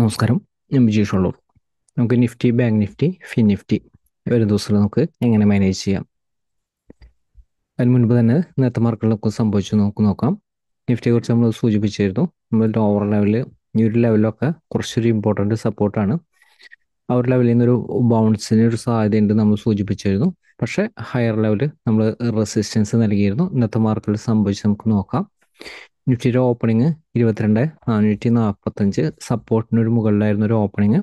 നമസ്കാരം ഞാൻ വിജീഷ് ഉള്ളൂർ നമുക്ക് Nifty bank Nifty fin Nifty വരും ദിവസത്തിൽ നമുക്ക് എങ്ങനെ മാനേജ് ചെയ്യാം അതിന് മുൻപ് തന്നെ ഇന്നത്തെ മാർക്കുകളൊക്കെ സംഭവിച്ചു നമുക്ക് നോക്കാം നിഫ്റ്റിയെ കുറിച്ച് നമ്മൾ സൂചിപ്പിച്ചിരുന്നു നമ്മളുടെ ഓവർ ലെവലിൽ ഈ ഒരു ലെവലിലൊക്കെ കുറച്ചൊരു ഇമ്പോർട്ടൻറ്റ് സപ്പോർട്ടാണ് ആ ഒരു ലെവലിൽ നിന്നൊരു ബൗൺസിന് ഒരു സാധ്യതയുണ്ട് നമ്മൾ സൂചിപ്പിച്ചിരുന്നു പക്ഷേ ഹയർ ലെവലിൽ നമ്മൾ റെസിസ്റ്റൻസ് നൽകിയിരുന്നു ഇന്നത്തെ മാർക്കുകൾ സംഭവിച്ച് നമുക്ക് നോക്കാം നിഫ്റ്റിയുടെ ഓപ്പണിങ് ഇരുപത്തിരണ്ട് നാനൂറ്റി നാൽപ്പത്തഞ്ച് ഒരു മുകളിലായിരുന്നു ഒരു ഓപ്പണിങ്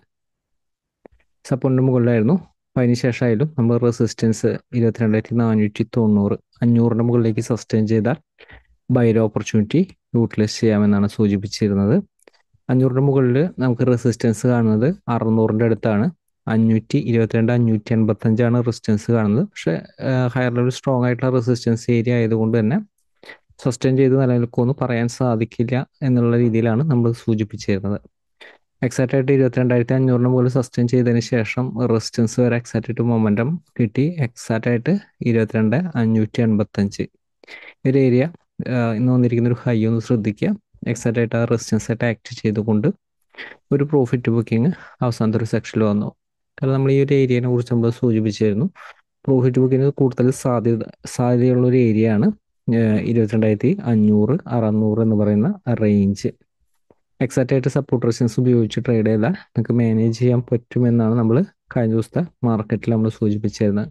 സപ്പോർട്ടിന് മുകളിലായിരുന്നു അപ്പം അതിന് ശേഷമായാലും നമ്മൾ റെസിസ്റ്റൻസ് ഇരുപത്തിരണ്ടായിരത്തി നാനൂറ്റി തൊണ്ണൂറ് അഞ്ഞൂറിൻ്റെ മുകളിലേക്ക് സസ്റ്റെയിൻ ചെയ്താൽ ബൈര ഓപ്പർച്യൂണിറ്റി യൂട്ടിലൈസ് ചെയ്യാമെന്നാണ് സൂചിപ്പിച്ചിരുന്നത് അഞ്ഞൂറിൻ്റെ മുകളിൽ നമുക്ക് റെസിസ്റ്റൻസ് കാണുന്നത് അറുന്നൂറിൻ്റെ അടുത്താണ് അഞ്ഞൂറ്റി ഇരുപത്തിരണ്ട് അഞ്ഞൂറ്റി എൺപത്തഞ്ചാണ് റെസിസ്റ്റൻസ് കാണുന്നത് പക്ഷേ ഹയർ ലെവൽ സ്ട്രോങ് ആയിട്ടുള്ള റെസിസ്റ്റൻസ് ഏരിയ ആയതുകൊണ്ട് തന്നെ സസ്റ്റെയിൻ ചെയ്ത് നിലനിൽക്കുമെന്ന് പറയാൻ സാധിക്കില്ല എന്നുള്ള രീതിയിലാണ് നമ്മൾ സൂചിപ്പിച്ചിരുന്നത് എക്സാക്റ്റ് ആയിട്ട് ഇരുപത്തിരണ്ടായിരത്തി അഞ്ഞൂറിന് മുകളിൽ സസ്റ്റെയിൻ ചെയ്തതിന് ശേഷം റെസിസ്റ്റൻസ് വരെ എക്സാക്റ്റ് ആയിട്ട് മൊമെൻറ്റം കിട്ടി എക്സാക്റ്റ് ആയിട്ട് ഇരുപത്തിരണ്ട് അഞ്ഞൂറ്റി എൺപത്തഞ്ച് ഒരു ഏരിയ ഇന്ന് വന്നിരിക്കുന്ന ഒരു ഹൈ ഒന്ന് ശ്രദ്ധിക്കുക എക്സാക്റ്റ് ആയിട്ട് ആ റെസിസ്റ്റൻസ് ആയിട്ട് ആക്ട് ചെയ്തുകൊണ്ട് ഒരു പ്രോഫിറ്റ് ബുക്കിംഗ് അവസാനത്തെ ഒരു സെക്ഷനിൽ വന്നു കാരണം നമ്മൾ ഈ ഒരു ഏരിയനെ കുറിച്ച് നമ്മൾ സൂചിപ്പിച്ചിരുന്നു പ്രോഫിറ്റ് ബുക്കിന് കൂടുതൽ സാധ്യത സാധ്യതയുള്ള ഒരു ഏരിയ ആണ് ഇരുപത്തിരണ്ടായിരത്തി അഞ്ഞൂറ് അറുന്നൂറ് എന്ന് പറയുന്ന റേഞ്ച് എക്സാക്റ്റ് ആയിട്ട് സപ്പോർട്ട് റെസിസ്റ്റൻസ് ഉപയോഗിച്ച് ട്രേഡ് ചെയ്താൽ നമുക്ക് മാനേജ് ചെയ്യാൻ പറ്റുമെന്നാണ് നമ്മൾ കഴിഞ്ഞ ദിവസത്തെ മാർക്കറ്റിൽ നമ്മൾ സൂചിപ്പിച്ചിരുന്നത്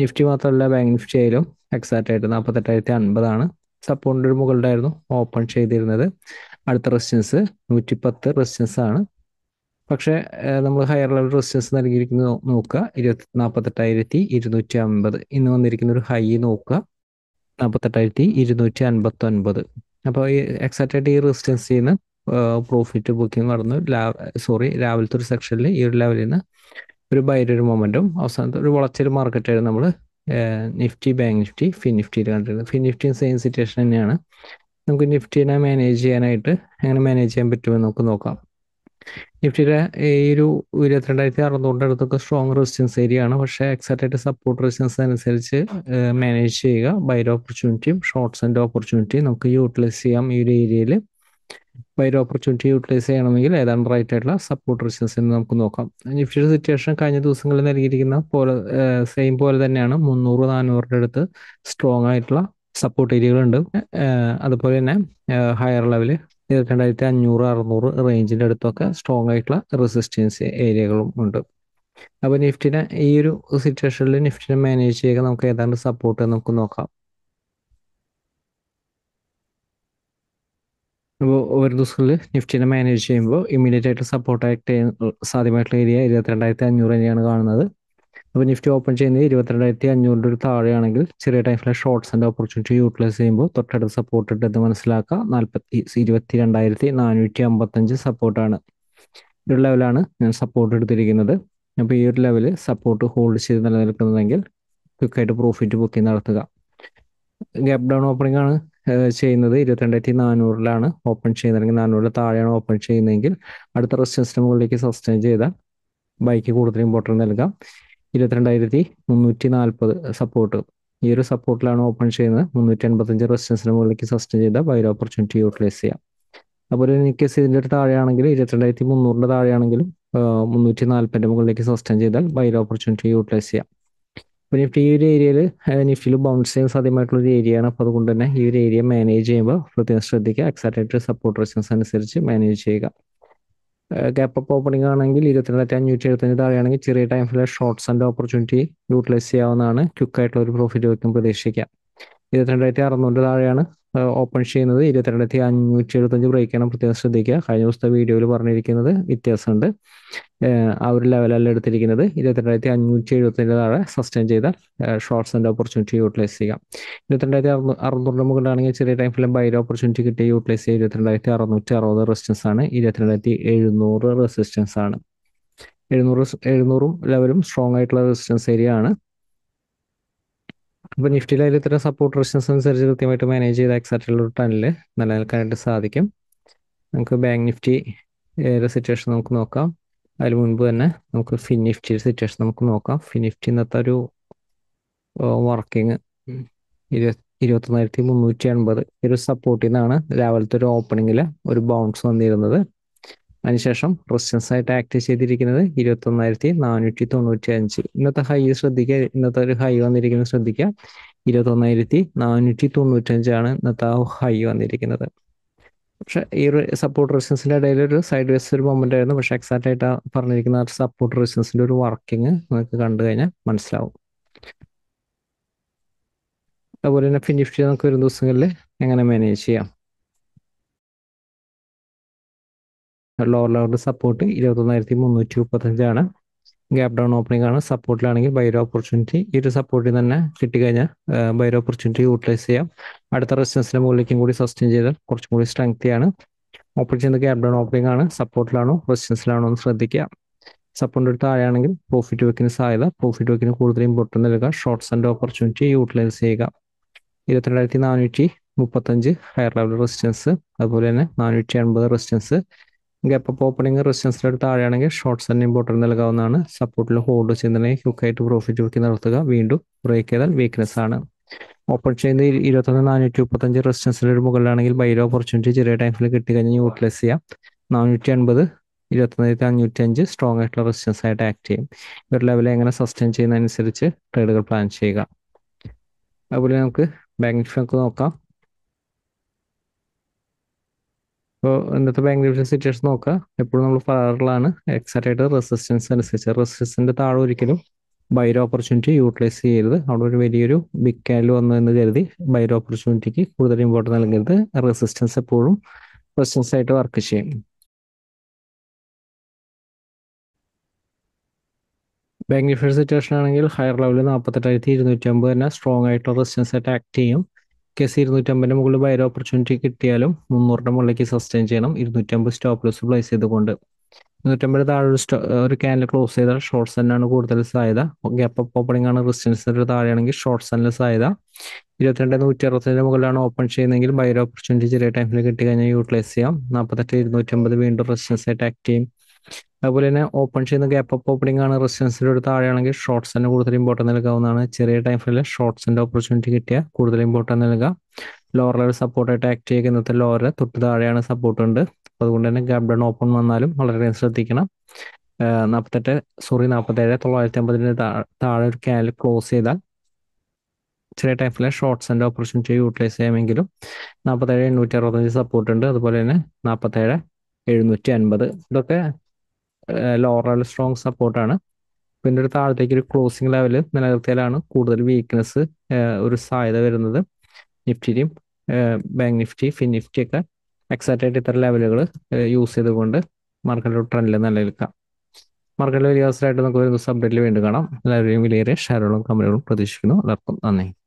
നിഫ്റ്റി മാത്രമല്ല ബാങ്ക് നിഫ്റ്റി ആയാലും എക്സാക്റ്റ് ആയിട്ട് നാൽപ്പത്തെട്ടായിരത്തി അൻപതാണ് സപ്പോർട്ടിൻ്റെ ഒരു മുകളിലായിരുന്നു ഓപ്പൺ ചെയ്തിരുന്നത് അടുത്ത റെസിസ്റ്റൻസ് നൂറ്റി പത്ത് റെസിസ്റ്റൻസ് ആണ് പക്ഷേ നമ്മൾ ഹയർ ലെവൽ റെസിസ്റ്റൻസ് നൽകിയിരിക്കുന്നത് നോക്കുക ഇരുപത്തി നാൽപ്പത്തെട്ടായിരത്തി ഇരുന്നൂറ്റി അമ്പത് ഇന്ന് വന്നിരിക്കുന്ന ഒരു ഹൈ നോക്കുക നാൽപ്പത്തെട്ടായിരത്തി ഇരുന്നൂറ്റി അൻപത്തി ഒൻപത് അപ്പോൾ ഈ എക്സാക്റ്റ് ആയിട്ട് ഈ റെസിസ്റ്റൻസിൽ നിന്ന് പ്രോഫിറ്റ് ബുക്കിംഗ് നടന്നു സോറി രാവിലത്തെ ഒരു സെക്ഷനിൽ ഈ ഒരു ലെവലിൽ നിന്ന് ഒരു ബൈഡ് ഒരു മൊമെൻറ്റും അവസാനത്തെ ഒരു വളച്ചൊരു മാർക്കറ്റായിരുന്നു നമ്മൾ നിഫ്റ്റി ബാങ്ക് നിഫ്റ്റി ഫിൻ നിഫ്റ്റിയിൽ കണ്ടിരുന്നത് ഫിൻ നിഫ്റ്റി സെയിം സിറ്റുവേഷൻ തന്നെയാണ് നമുക്ക് നിഫ്റ്റിനെ മാനേജ് ചെയ്യാനായിട്ട് എങ്ങനെ മാനേജ് ചെയ്യാൻ പറ്റുമെന്ന് നമുക്ക് നോക്കാം നിഫ്റ്റിയുടെ ഈ ഒരു ഇരുപത്തിരണ്ടായിരത്തി അറുന്നൂറിൻ്റെ അടുത്തൊക്കെ സ്ട്രോങ് റെസിസ്റ്റൻസ് ഏരിയ ആണ് പക്ഷേ എക്സൈറ്റഡ് സപ്പോർട്ട് റെസിസ്റ്റൻസ് അനുസരിച്ച് മാനേജ് ചെയ്യുക ബൈഡ് ഓപ്പർച്യൂണിറ്റിയും ഷോർട്ട്സ് ആൻഡ് ഓപ്പർച്യൂണിറ്റിയും നമുക്ക് യൂട്ടിലൈസ് ചെയ്യാം ഈ ഒരു ഏരിയയിൽ വൈഡ് ഓപ്പർച്യൂണിറ്റി യൂട്ടിലൈസ് ചെയ്യണമെങ്കിൽ ഏതാണ്ട് റൈറ്റ് ആയിട്ടുള്ള സപ്പോർട്ട് റെസിസ്റ്റൻസ് എന്ന് നമുക്ക് നോക്കാം നിഫ്റ്റിയുടെ സിറ്റുവേഷൻ കഴിഞ്ഞ ദിവസങ്ങളിൽ നൽകിയിരിക്കുന്ന പോലെ സെയിം പോലെ തന്നെയാണ് മുന്നൂറ് നാനൂറിൻ്റെ അടുത്ത് സ്ട്രോങ് ആയിട്ടുള്ള സപ്പോർട്ട് ഏരിയകളുണ്ട് അതുപോലെ തന്നെ ഹയർ ലെവല് രണ്ടായിരത്തി അഞ്ഞൂറ് അറുന്നൂറ് റേഞ്ചിൻ്റെ അടുത്തൊക്കെ സ്ട്രോങ് ആയിട്ടുള്ള റെസിസ്റ്റൻസ് ഏരിയകളും ഉണ്ട് അപ്പോൾ നിഫ്റ്റിനെ ഈ ഒരു സിറ്റുവേഷനിൽ നിഫ്റ്റിനെ മാനേജ് ചെയ്യുക നമുക്ക് ഏതാണ്ട് സപ്പോർട്ട് നമുക്ക് നോക്കാം അപ്പോൾ ഒരു ദിവസത്തിൽ നിഫ്റ്റിനെ മാനേജ് ചെയ്യുമ്പോൾ ഇമ്മീഡിയറ്റ് ആയിട്ട് സപ്പോർട്ടായിട്ട് സാധ്യമായിട്ടുള്ള ഏരിയ ഇരുപത്തിരണ്ടായിരത്തി അഞ്ഞൂറ് തന്നെയാണ് കാണുന്നത് അപ്പോൾ നിഫ്റ്റി ഓപ്പൺ ചെയ്യുന്നത് ഇരുപത്തിരണ്ടായിരത്തി അഞ്ഞൂറിൻ്റെ ഒരു താഴെയാണെങ്കിൽ ചെറിയ ടൈമിലെ ഷോർട്സിൻ്റെ ഓപ്പർച്യൂണിറ്റി യൂട്ടിലൈസ് ചെയ്യുമ്പോൾ തൊട്ടടുത്ത് സപ്പോർട്ട് ഇട്ടത് മനസ്സിലാക്കുക നാൽപ്പത്തി ഇരുപത്തി രണ്ടായിരത്തി നാനൂറ്റി അമ്പത്തഞ്ച് സപ്പോർട്ടാണ് ഒരു ലെവലാണ് ഞാൻ സപ്പോർട്ട് എടുത്തിരിക്കുന്നത് അപ്പോൾ ഈ ഒരു ലെവൽ സപ്പോർട്ട് ഹോൾഡ് ചെയ്ത് നിലനിൽക്കുന്നതെങ്കിൽ ക്വിക്കായിട്ട് പ്രോഫിറ്റ് ബുക്കിംഗ് നടത്തുക ഗ്യാപ് ഡൗൺ ഓപ്പണിംഗ് ആണ് ചെയ്യുന്നത് ഇരുപത്തിരണ്ടായിരത്തി നാനൂറിലാണ് ഓപ്പൺ ചെയ്യുന്നത് അല്ലെങ്കിൽ നാനൂറിൽ താഴെയാണ് ഓപ്പൺ ചെയ്യുന്നതെങ്കിൽ അടുത്ത റെസിസ്റ്റൻസ് മുകളിലേക്ക് സസ്റ്റെയിൻ ചെയ്താൽ ബൈക്ക് കൂടുതൽ ഇമ്പോർട്ടൻ്റ് നൽകാം ഇരുപത്തിരണ്ടായിരത്തി മുന്നൂറ്റി നാൽപ്പത് സപ്പോർട്ട് ഈ ഒരു സപ്പോർട്ടിലാണ് ഓപ്പൺ ചെയ്യുന്നത് മുന്നൂറ്റി അൻപത്തഞ്ച് റെസിസ്റ്റൻസിന് മുകളിലേക്ക് സസ്റ്റെയിൻ ചെയ്ത ബൈ ഓപ്പർച്യൂണിറ്റി യൂട്ടിലൈസ് ചെയ്യാം അപ്പോൾ ഇൻ കേസ് ഇതിൻ്റെ ഒരു താഴെയാണെങ്കിൽ ഇരുപത്തിരണ്ടായിരത്തി മുന്നൂറിൻ്റെ താഴെയാണെങ്കിലും മുന്നൂറ്റി നാൽപ്പതിൻ്റെ മുകളിലേക്ക് സസ്റ്റെയിൻ ചെയ്താൽ ബൈ ഓപ്പർച്യൂണിറ്റി യൂട്ടിലൈസ് ചെയ്യാം അപ്പോൾ നിഫ്റ്റി ഈ ഒരു ഏരിയയിൽ നിഫ്റ്റിയിൽ ബൗൺസ് ചെയ്യാൻ സാധ്യമായിട്ടുള്ള ഒരു ഏരിയയാണ് അപ്പോൾ അതുകൊണ്ട് തന്നെ ഈ ഒരു ഏരിയ മാനേജ് ചെയ്യുമ്പോൾ പ്രത്യേകം ശ്രദ്ധിക്കുക എക്സാറ്റായിട്ട് സപ്പോർട്ട് റെസിസ്റ്റൻസ് അനുസരിച്ച് മാനേജ് ചെയ്യുക ഗ്യാപ്പ് അപ്പ് ഓപ്പണിംഗ് ആണെങ്കിൽ ഇരുപത്തിരണ്ടായിരത്തി അഞ്ഞൂറ്റി എഴുപത്തഞ്ച് താഴെയാണെങ്കിൽ ചെറിയ time free shorts and opportunity utilise ചെയ്യാവുന്നതാണ് ക്വിക്ക് ഒരു പ്രോഫിറ്റ് വയ്ക്കും പ്രതീക്ഷിക്കാം ഇരുപത്തിരണ്ടായിരത്തി അറുന്നൂറ് താഴെയാണ് ഓപ്പൺ ചെയ്യുന്നത് ഇരുപത്തിരണ്ടായിരത്തി അഞ്ഞൂറ്റി എഴുപത്തഞ്ച് ബ്രേക്കാണ് പ്രത്യേകം ശ്രദ്ധിക്കുക കഴിഞ്ഞ ദിവസത്തെ വീഡിയോയിൽ പറഞ്ഞിരിക്കുന്നത് വ്യത്യാസമുണ്ട് ആ ഒരു ലെവലല്ല എടുത്തിരിക്കുന്നത് ഇരുപത്തിരണ്ടായിരത്തി അഞ്ഞൂറ്റി എഴുപത്തിൻ്റെ താഴെ സസ്റ്റെയിൻ ചെയ്ത ഷോർട്സ് ആൻഡ് ഓപ്പർച്യൂണിറ്റി യൂട്ടിലൈസ് ചെയ്യാം ഇരുപത്തിരണ്ടായിരത്തി അറുന്നൂ അറുന്നൂറിന് മുകളിലാണെങ്കിൽ ചെറിയ ടൈമിലും ബൈര ഓപ്പർച്യൂണിറ്റി കിട്ടി യൂട്ടിലൈസ് ചെയ്യുക ഇരുപത്തിരണ്ടായിരത്തി അറുന്നൂറ്റി അറുപത് റെസിസ്റ്റൻസ് ആണ് ഇരുപത്തിരണ്ടായിരത്തി എഴുന്നൂറ് റെസിസ്റ്റൻസ് ആണ് എഴുന്നൂറ് എഴുന്നൂറും ലെവലും സ്ട്രോങ് ആയിട്ടുള്ള റെസിസ്റ്റൻസ് ഏരിയ ആണ് അപ്പൊ നിഫ്റ്റിയിൽ അതിൽ ഇത്തരം സപ്പോർട്ട് റെസിസ്റ്റൻസ് അനുസരിച്ച് കൃത്യമായിട്ട് മാനേജ് ചെയ്ത് എക്സാക്റ്റുള്ള ടണിൽ നിലനിൽക്കാനായിട്ട് സാധിക്കും നമുക്ക് ബാങ്ക് നിഫ്റ്റി സിറ്റുവേഷൻ നമുക്ക് നോക്കാം അതിന് മുൻപ് തന്നെ നമുക്ക് ഫിൻ നിഫ്റ്റിയുടെ സിറ്റുവേഷൻ നമുക്ക് നോക്കാം ഫിൻ നിഫ്റ്റി ഇന്നത്തെ ഒരു വർക്കിംഗ് ഇരുപത്തി മുന്നൂറ്റി എൺപത് ഒരു സപ്പോർട്ടിൽ നിന്നാണ് രാവിലത്തെ ഒരു ഓപ്പണിങ്ങിൽ ഒരു ബൗൺസ് വന്നിരുന്നത് അതിനുശേഷം റെസിസ്റ്റൻസ് ആയിട്ട് ആക്ട് ചെയ്തിരിക്കുന്നത് ഒന്നായിരത്തി നാനൂറ്റി തൊണ്ണൂറ്റി അഞ്ച് ഇന്നത്തെ ഹൈ ശ്രദ്ധിക്കുക ഇന്നത്തെ ഒരു ഹൈ വന്നിരിക്കുന്നത് ശ്രദ്ധിക്കുക ഒന്നായിരത്തി നാനൂറ്റി അഞ്ചാണ് ഇന്നത്തെ ആ ഹൈ വന്നിരിക്കുന്നത് പക്ഷെ ഈ ഒരു സപ്പോർട്ട് റെസിഡൻസിന്റെ ഇടയിൽ ഒരു സൈഡ് വേസ് ഒരു മൊമെന്റ് ആയിരുന്നു പക്ഷെ എക്സാക്റ്റ് ആയിട്ട് പറഞ്ഞിരിക്കുന്ന ആ സപ്പോർട്ട് റെസിഡൻസിന്റെ ഒരു വർക്കിംഗ് നിങ്ങൾക്ക് കണ്ടു കഴിഞ്ഞാൽ മനസ്സിലാവും അതുപോലെ തന്നെ ചെയ്യാൻ നമുക്ക് വരും ദിവസങ്ങളിൽ എങ്ങനെ മാനേജ് ചെയ്യാം ലോവർ ലെവലിൽ സപ്പോർട്ട് ഇരുപത്തൊന്നായിരത്തി മുന്നൂറ്റി മുപ്പത്തഞ്ചാണ് ഗ്യാപ് ഡൗൺ ഓപ്പണിംഗ് ആണ് സപ്പോർട്ടിലാണെങ്കിൽ ബൈറോ ഓപ്പർച്യൂണിറ്റി ഈ ഒരു സപ്പോർട്ടിൽ തന്നെ കിട്ടിക്കഴിഞ്ഞാൽ ബൈറോ ഓപ്പർച്യൂണിറ്റി യൂട്ടിലൈസ് ചെയ്യാം അടുത്ത റെസിസ്റ്റൻസിന്റെ മുകളിലേക്കും കൂടി സസ്റ്റെയിൻ ചെയ്താൽ കുറച്ചും കൂടി സ്ട്രെങ്ത്തിയാണ് ആണ് ഓപ്പർച്യൂണിറ്റി ഗ്യാപ് ഡൗൺ ഓപ്പണിംഗ് ആണ് സപ്പോർട്ടിലാണോ റെസിസ്റ്റൻസിലാണോ എന്ന് ശ്രദ്ധിക്കുക സപ്പോർട്ട് എടുത്ത് താഴെയാണെങ്കിൽ പ്രോഫിറ്റ് വെക്കിന് സാധ്യത പ്രോഫിറ്റ് വെക്കിന് കൂടുതൽ ഇമ്പോർട്ടൻ്റ് നൽകുക ഷോർട്ട്സ് ആൻഡ് ഓപ്പർച്യൂണിറ്റി യൂട്ടിലൈസ് ചെയ്യുക ഇരുപത്തിരണ്ടായിരത്തി നാനൂറ്റി മുപ്പത്തഞ്ച് ഹയർ ലെവൽ റെസിസ്റ്റൻസ് അതുപോലെ തന്നെ നാനൂറ്റി എൺപത് റെസിസ്റ്റൻസ് ഗ്യാപ്പ് അപ്പ് ഓപ്പണിംഗ് റെസിസ്റ്റൻസിനോട് താഴെയാണെങ്കിൽ ഷോർട്ട് തന്നെ ഇമ്പോർട്ടൻറ്റ് നൽകാവുന്നതാണ് സപ്പോർട്ടിൽ ഹോൾഡ് ചെയ്യുന്നുണ്ടെങ്കിൽ ക്യുക്കായിട്ട് പ്രോഫിറ്റ് ബുക്കിംഗ് നടത്തുക വീണ്ടും ബ്രേക്ക് ചെയ്താൽ വീക്ക്നെസ് ആണ് ഓപ്പൺ ചെയ്യുന്ന ഇരുപത്തൊന്ന് നാനൂറ്റി മുപ്പത്തഞ്ച് റെസിസ്റ്റൻസിൻ്റെ മുകളിലാണെങ്കിൽ ബൈലോ ഓപ്പർച്യൂണിറ്റി ചെറിയ ടൈമിൽ കിട്ടി കഴിഞ്ഞാൽ യൂട്ടിലൈസ് ചെയ്യാം നാനൂറ്റി അൻപത് ഇരുപത്തൊന്നായിരത്തി അഞ്ഞൂറ്റി അഞ്ച് സ്ട്രോങ് ആയിട്ടുള്ള റെസിസ്റ്റൻസ് ആയിട്ട് ആക്ട് ചെയ്യും ഈ ഒരു ലെവലിൽ എങ്ങനെ സസ്റ്റെയിൻ ചെയ്യുന്നതനുസരിച്ച് ട്രേഡുകൾ പ്ലാൻ ചെയ്യുക അതുപോലെ നമുക്ക് ബാങ്ക് ഫോക്ക് നോക്കാം അപ്പോൾ ഇന്നത്തെ ബാങ്ക് നിഫ്റ്റി സിറ്റുവേഷൻ നോക്കുക എപ്പോഴും നമ്മൾ പാരലാണ് എക്സൈറ്റായിട്ട് റെസിസ്റ്റൻസ് അനുസരിച്ച് റെസിസ്റ്റൻസിൻ്റെ താഴെ ഒരിക്കലും ബൈര ഓപ്പർച്യൂണിറ്റി യൂട്ടിലൈസ് ചെയ്യരുത് അവിടെ ഒരു വലിയൊരു ബിഗ് ക്യാൻഡിൽ വന്നു എന്ന് കരുതി ബൈര ഓപ്പർച്യൂണിറ്റിക്ക് കൂടുതൽ ഇമ്പോർട്ടൻസ് നൽകരുത് റെസിസ്റ്റൻസ് എപ്പോഴും റെസിസ്റ്റൻസ് ആയിട്ട് വർക്ക് ചെയ്യും ബാങ്ക് നിഫ്റ്റി സിറ്റുവേഷൻ ആണെങ്കിൽ ഹയർ ലെവലിൽ നാൽപ്പത്തെട്ടായിരത്തി ഇരുന്നൂറ്റി അമ്പത് തന്നെ സ്ട്രോങ് ആയിട്ടുള്ള റെസിസ്റ്റൻസ് ആയിട്ട് ആക്ട് ചെയ്യും കേസ് ഇരുന്നൂറ്റമ്പതിന് മുകളിൽ ബയർ ഓപ്പർച്യൂണിറ്റി കിട്ടിയാലും മുന്നൂറിൻ്റെ മുകളിലേക്ക് സസ്റ്റെയിൻ ചെയ്യണം ഇരുന്നൂറ്റമ്പത് സ്റ്റോപ്പ് ലോസ് പ്ലേസ് ചെയ്തുകൊണ്ട് ഇരുന്നൂറ്റമ്പത് താഴെ ഒരു സ്റ്റോ ഒരു ക്യാനിൽ ക്ലോസ് ചെയ്താൽ ഷോർട്ട്സ് തന്നെയാണ് കൂടുതൽ സാധ്യത ഗ്യാപ്പ് അപ്പ് ഓപ്പണിംഗ് ആണ് റെസിസ്റ്റൻസിൻ്റെ താഴെയാണെങ്കിൽ ഷോർട്ട് തന്നെ സാധ്യത ഇരുപത്തിരണ്ട് നൂറ്റി അറുപത്തിൻ്റെ മുകളിലാണ് ഓപ്പൺ ചെയ്യുന്നതെങ്കിൽ ബയർ ഓപ്പർച്യൂണിറ്റി ചെറിയ ടൈമിൽ കിട്ടി കഴിഞ്ഞാൽ യൂട്ടിലൈസ് ചെയ്യാം നാൽപ്പത്തെട്ട് ഇരുന്നൂറ്റമ്പത് വീണ്ടും റെസിസ്റ്റൻസ് ആക്ട് ചെയ്യും അതുപോലെ തന്നെ ഓപ്പൺ ചെയ്യുന്ന ഗ്യാപ്പ് അപ്പ് ഓപ്പണിംഗ് ആണ് ഒരു താഴെയാണെങ്കിൽ ഷോർട്സ് തന്നെ കൂടുതൽ ഇമ്പോർട്ടൻ്റ് നൽകാവുന്നതാണ് ചെറിയ ടൈം ഫ്രെയിമിൽ ഷോർട്സിൻ്റെ ഓപ്പർച്യൂണിറ്റി കിട്ടിയ കൂടുതൽ ഇമ്പോർട്ടൻ്റ് നൽകുക ലോവർ ലെവൽ സപ്പോർട്ടായിട്ട് ആക്ട് ചെയ്യുന്നത്തെ ലോവർ തൊട്ട് താഴെയാണ് സപ്പോർട്ട് ഉണ്ട് അതുകൊണ്ട് തന്നെ ഗ്യാപ് ഡൗൺ ഓപ്പൺ വന്നാലും വളരെ ശ്രദ്ധിക്കണം നാൽപ്പത്തെട്ട് സോറി നാൽപ്പത്തേഴ് തൊള്ളായിരത്തി അമ്പതിൻ്റെ താഴെ ഒരു ക്യാനൽ ക്ലോസ് ചെയ്താൽ ചെറിയ ടൈം ടൈമിലെ ഷോർട്സ് ആൻഡ് ഓപ്പർച്യൂണിറ്റി യൂട്ടിലൈസ് ചെയ്യാമെങ്കിലും നാൽപ്പത്തേഴ് എണ്ണൂറ്റി അറുപത്തഞ്ച് സപ്പോർട്ട് ഉണ്ട് അതുപോലെ തന്നെ നാൽപ്പത്തേഴ് എഴുന്നൂറ്റി അൻപത് ഇതൊക്കെ ലോറൽ സ്ട്രോങ് സപ്പോർട്ടാണ് പിന്നെ ഒരു താഴത്തേക്ക് ഒരു ക്ലോസിംഗ് ലെവൽ നിലനിർത്തിയാലാണ് കൂടുതൽ വീക്ക്നെസ് ഒരു സാധ്യത വരുന്നത് നിഫ്റ്റിയും ബാങ്ക് നിഫ്റ്റി ഫിൻ നിഫ്റ്റി ഒക്കെ എക്സാക്റ്റ് ആയിട്ട് ലെവലുകൾ യൂസ് ചെയ്തുകൊണ്ട് മാർക്കറ്റിൽ ട്രെൻഡിൽ നിലനിൽക്കാം മാർക്കറ്റിൽ വലിയ അവസരമായിട്ട് നമുക്ക് വരുന്ന സബ്ഡേറ്റിൽ വീണ്ടും കാണാം എല്ലാവരെയും വിലയേറെ ഷെയറുകളും കമ്പനികളും പ്രതീക്ഷിക്കുന്നു അതർക്കും നന്ദി